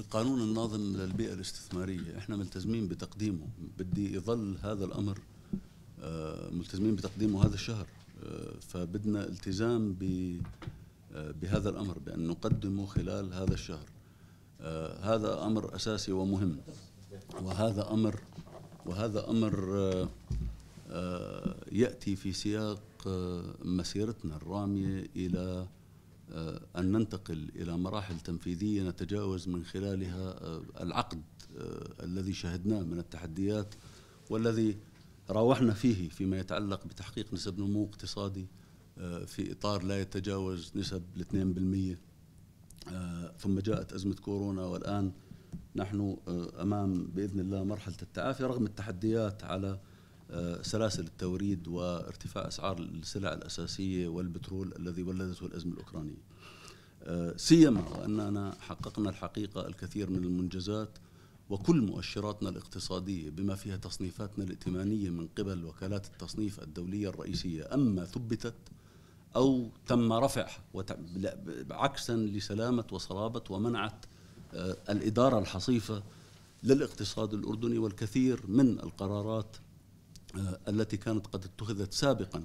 القانون الناظم للبيئة الاستثمارية احنا ملتزمين بتقديمه بدي يظل هذا الأمر آه، ملتزمين بتقديمه هذا الشهر آه، فبدنا التزام آه، بهذا الأمر بأن نقدمه خلال هذا الشهر هذا أمر أساسي ومهم وهذا أمر وهذا أمر يأتي في سياق مسيرتنا الرامية إلى آه، أن ننتقل إلى مراحل تنفيذية نتجاوز من خلالها آه، العقد آه، الذي شهدناه من التحديات والذي راوحنا فيه فيما يتعلق بتحقيق نسب نمو اقتصادي في إطار لا يتجاوز نسب الاثنين 2% ثم جاءت أزمة كورونا والآن نحن أمام بإذن الله مرحلة التعافي رغم التحديات على آه، سلاسل التوريد وارتفاع اسعار السلع الاساسيه والبترول الذي ولدته الازمه الاوكرانيه. آه، سيما واننا حققنا الحقيقه الكثير من المنجزات وكل مؤشراتنا الاقتصاديه بما فيها تصنيفاتنا الائتمانيه من قبل وكالات التصنيف الدوليه الرئيسيه اما ثبتت او تم رفعها عكسا لسلامه وصلابه ومنعت آه، الاداره الحصيفه للاقتصاد الاردني والكثير من القرارات آه، التي كانت قد اتخذت سابقا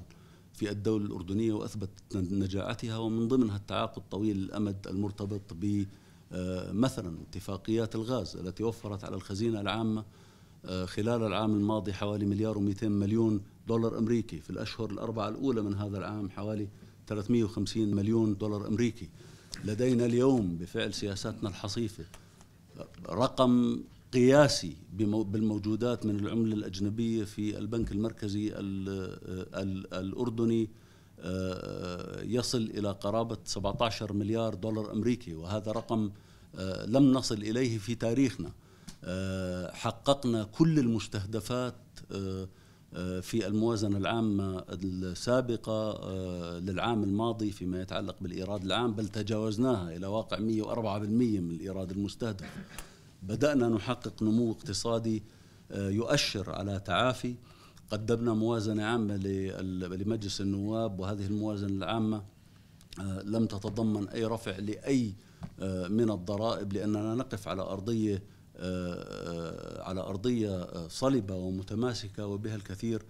في الدولة الأردنية وأثبتت نجاعتها ومن ضمنها التعاقد طويل الأمد المرتبط بمثلا آه، اتفاقيات الغاز التي وفرت على الخزينة العامة آه، خلال العام الماضي حوالي مليار و200 مليون دولار أمريكي في الأشهر الأربعة الأولى من هذا العام حوالي 350 مليون دولار أمريكي لدينا اليوم بفعل سياساتنا الحصيفة رقم قياسي بالموجودات من العملة الأجنبية في البنك المركزي الأردني آه، يصل إلى قرابة 17 مليار دولار أمريكي وهذا رقم آه، لم نصل إليه في تاريخنا آه، حققنا كل المستهدفات في الموازنة العامة السابقة للعام الماضي فيما يتعلق بالإيراد العام بل تجاوزناها إلى واقع 104% من الإيراد المستهدف بدأنا نحقق نمو اقتصادي آه، يؤشر على تعافي قدمنا موازنة عامة لمجلس النواب وهذه الموازنة العامة آه، لم تتضمن أي رفع لأي آه، من الضرائب لأننا نقف على أرضية على أرضية صلبة ومتماسكة وبها الكثير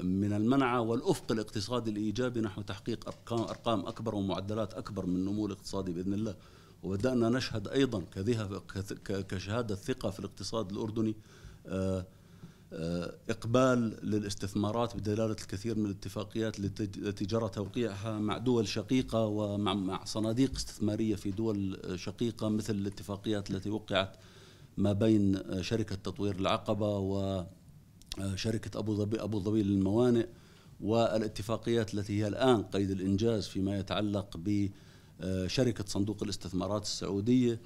من المنعة والأفق الاقتصادي الإيجابي نحو تحقيق أرقام, أرقام أكبر ومعدلات أكبر من النمو الاقتصادي بإذن الله وبدأنا نشهد أيضا كشهادة ثقة في الاقتصاد الأردني آه، آه، إقبال للاستثمارات بدلالة الكثير من الاتفاقيات التي جرى توقيعها مع دول شقيقة ومع صناديق استثمارية في دول شقيقة مثل الاتفاقيات التي وقعت ما بين شركة تطوير العقبة وشركة آه، أبو ظبي أبو ظبي للموانئ والاتفاقيات التي هي الآن قيد الإنجاز فيما يتعلق ب آه، شركة صندوق الاستثمارات السعودية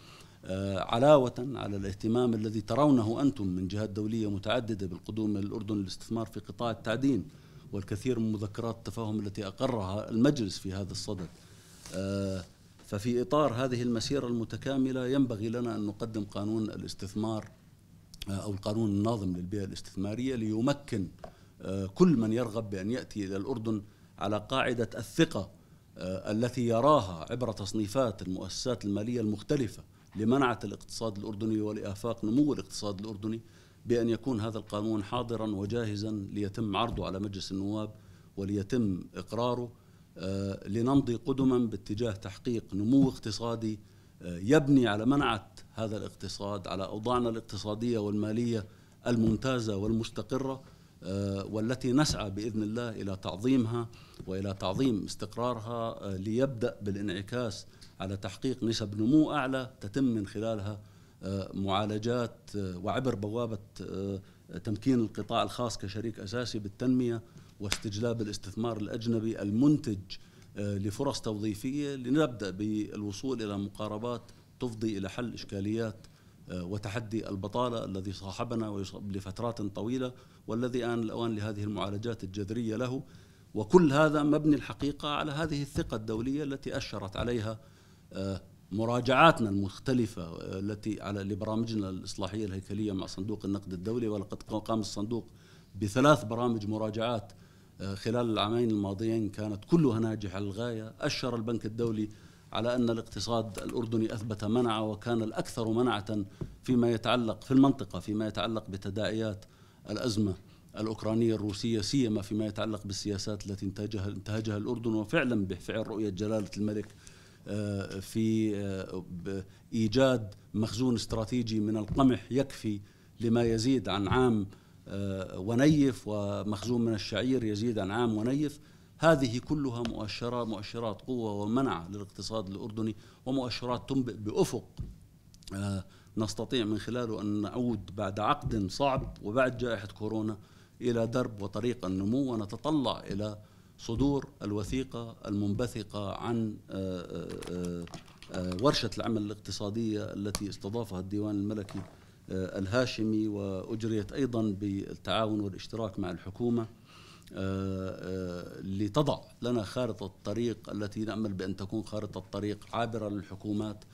آه، علاوة على الاهتمام الذي ترونه أنتم من جهات دولية متعددة بالقدوم إلى الأردن للاستثمار في قطاع التعدين والكثير من مذكرات التفاهم التي أقرها المجلس في هذا الصدد آه، ففي إطار هذه المسيرة المتكاملة ينبغي لنا أن نقدم قانون الاستثمار أو القانون الناظم للبيئة الاستثمارية ليمكن كل من يرغب بأن يأتي إلى الأردن على قاعدة الثقة آه، التي يراها عبر تصنيفات المؤسسات المالية المختلفة لمنعة الاقتصاد الأردني ولآفاق نمو الاقتصاد الأردني بأن يكون هذا القانون حاضرا وجاهزا ليتم عرضه على مجلس النواب وليتم إقراره آه، لنمضي قدما باتجاه تحقيق نمو اقتصادي آه، يبني على منعة هذا الاقتصاد على أوضاعنا الاقتصادية والمالية الممتازة والمستقرة آه، والتي نسعى باذن الله الى تعظيمها والى تعظيم استقرارها آه، ليبدا بالانعكاس على تحقيق نسب نمو اعلى تتم من خلالها آه، معالجات وعبر بوابه تمكين القطاع الخاص كشريك اساسي بالتنميه واستجلاب الاستثمار الاجنبي المنتج لفرص توظيفيه لنبدا بالوصول الى مقاربات تفضي الى حل اشكاليات وتحدي البطالة الذي صاحبنا لفترات طويلة والذي آن الأوان لهذه المعالجات الجذرية له وكل هذا مبني الحقيقة على هذه الثقة الدولية التي أشرت عليها آه، مراجعاتنا المختلفة آه، التي على لبرامجنا الإصلاحية الهيكلية مع صندوق النقد الدولي ولقد قام الصندوق بثلاث برامج مراجعات آه، خلال العامين الماضيين كانت كلها ناجحة للغاية أشر البنك الدولي على أن الاقتصاد الأردني أثبت منعة وكان الأكثر منعة فيما يتعلق في المنطقة فيما يتعلق بتداعيات الأزمة الأوكرانية الروسية سيما فيما يتعلق بالسياسات التي انتهجها, انتهجها الأردن وفعلا بفعل رؤية جلالة الملك آه، في آه، إيجاد مخزون استراتيجي من القمح يكفي لما يزيد عن عام آه، ونيف ومخزون من الشعير يزيد عن عام ونيف هذه كلها مؤشرات مؤشرات قوة ومنع للاقتصاد الأردني ومؤشرات تنبئ بأفق آه، نستطيع من خلاله أن نعود بعد عقد صعب وبعد جائحة كورونا إلى درب وطريق النمو ونتطلع إلى صدور الوثيقة المنبثقة عن آه، آه، ورشة العمل الاقتصادية التي استضافها الديوان الملكي الهاشمي وأجريت أيضا بالتعاون والاشتراك مع الحكومة آه، آه، لتضع لنا خارطة الطريق التي نأمل بأن تكون خارطة طريق عابرة للحكومات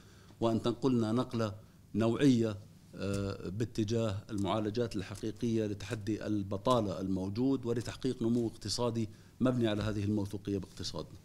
وأن تنقلنا نقلة نوعية آه، باتجاه المعالجات الحقيقية لتحدي البطالة الموجود ولتحقيق نمو اقتصادي مبني على هذه الموثوقية باقتصادنا